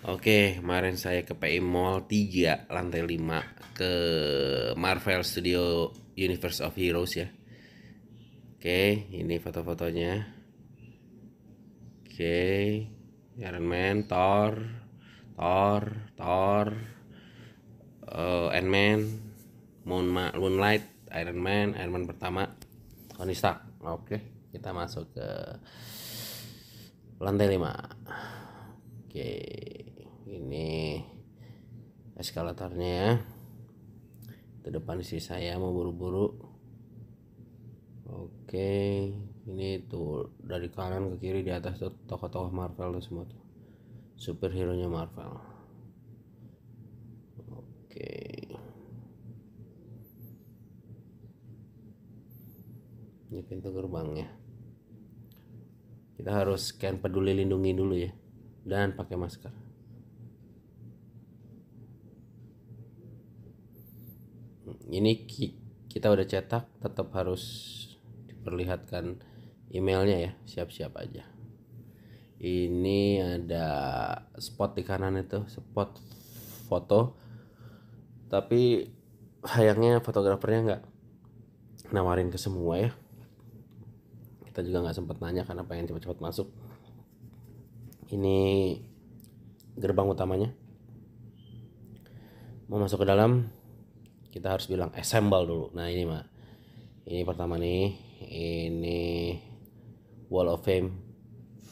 Oke, kemarin saya ke PI Mall 3 lantai 5 ke Marvel Studio Universe of Heroes ya. Oke, ini foto-fotonya. Oke, Iron Man, Thor, Thor, Thor, uh, Ant Man, Moon Ma Moonlight, Iron Man, Iron Man pertama, Tony Stark. Oke, kita masuk ke lantai 5. Oke ini eskalatornya ya ke depan si saya mau buru-buru oke ini tuh dari kanan ke kiri di atas tuh tokoh-tokoh Marvel tuh semua tuh superhero nya Marvel oke ini pintu gerbangnya kita harus scan peduli lindungi dulu ya dan pakai masker ini kita udah cetak tetap harus diperlihatkan emailnya ya siap-siap aja ini ada spot di kanan itu spot foto tapi sayangnya fotografernya nggak nawarin ke semua ya kita juga nggak sempat nanya karena pengen cepat-cepat masuk ini gerbang utamanya mau masuk ke dalam kita harus bilang assemble dulu nah ini mah ini pertama nih ini wall of fame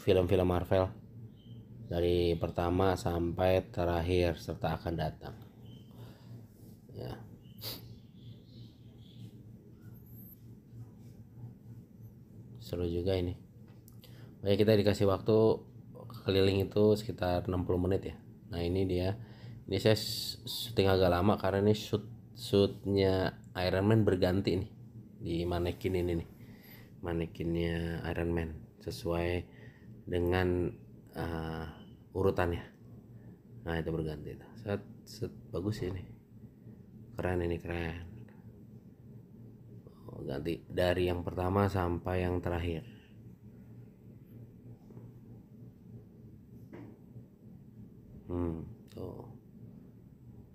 film-film Marvel dari pertama sampai terakhir serta akan datang ya seru juga ini Baik kita dikasih waktu keliling itu sekitar 60 menit ya nah ini dia ini saya syuting agak lama karena ini shoot suitnya Iron Man berganti nih di manekin ini nih manekinnya Iron Man sesuai dengan uh, urutannya nah itu berganti itu set, set bagus ini keren ini keren oh, ganti dari yang pertama sampai yang terakhir hmm tuh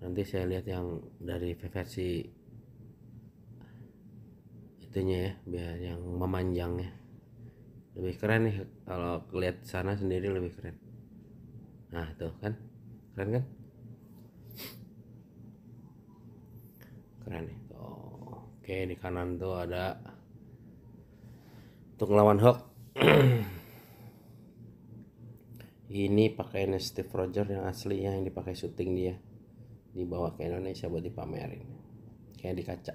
nanti saya lihat yang dari versi itunya ya biar yang memanjangnya lebih keren nih kalau lihat sana sendiri lebih keren nah tuh kan keren kan keren nih tuh oke di kanan tuh ada untuk lawan Hulk ini pakai Steve Roger yang aslinya yang dipakai syuting dia dibawa ke Indonesia buat dipamerin kayak di kaca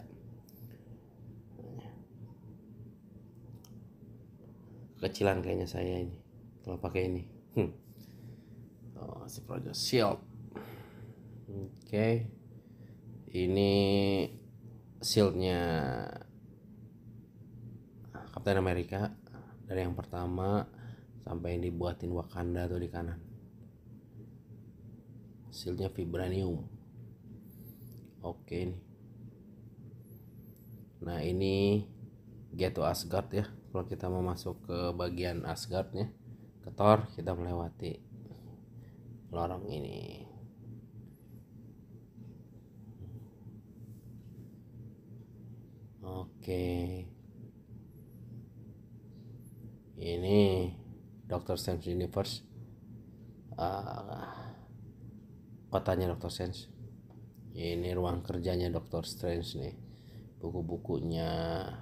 kecilan kayaknya saya ini kalau pakai ini hmm. oh si Project Shield oke okay. ini shieldnya Captain America dari yang pertama sampai yang dibuatin Wakanda tuh di kanan shieldnya vibranium oke nih nah ini gate Asgard ya kalau kita mau masuk ke bagian Asgardnya ke Thor kita melewati lorong ini oke ini Doctor Sense Universe uh, kotanya Doctor Sense Ya, ini ruang kerjanya Dr. Strange nih buku-bukunya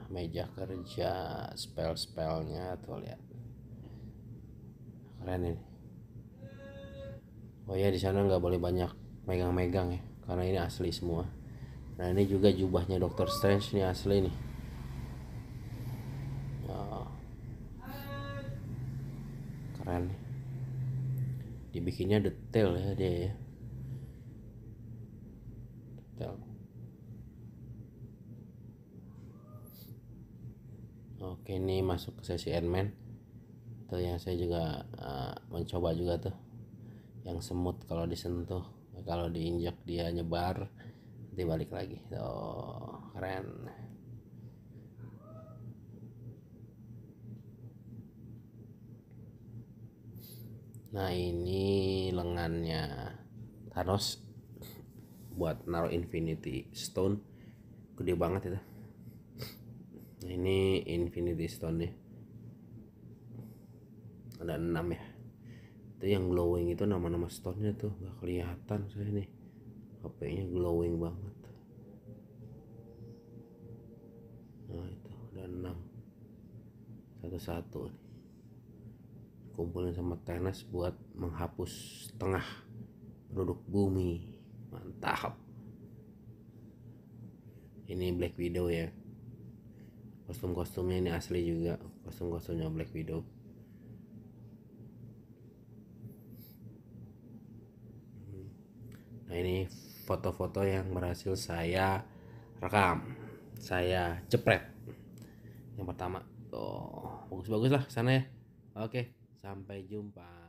meja kerja spell-spellnya tuh lihat keren ini oh ya di sana nggak boleh banyak megang-megang ya karena ini asli semua nah ini juga jubahnya Dr. Strange nih asli nih wow. keren nih dibikinnya detail ya dia ya oke ini masuk ke sesi endman tuh yang saya juga uh, mencoba juga tuh yang semut kalau disentuh kalau diinjak dia nyebar nanti balik lagi tuh keren nah ini lengannya Thanos buat naruh Infinity Stone gede banget itu ini infinity stone nih ada enam ya itu yang glowing itu nama-nama stone nya tuh gak kelihatan saya nih HP nya glowing banget nah itu ada enam satu-satu kumpulin sama tenas buat menghapus setengah produk bumi mantap ini Black Widow ya kostum-kostumnya ini asli juga kostum-kostumnya Black Widow nah ini foto-foto yang berhasil saya rekam saya jepret yang pertama oh bagus-bagus lah sana ya oke sampai jumpa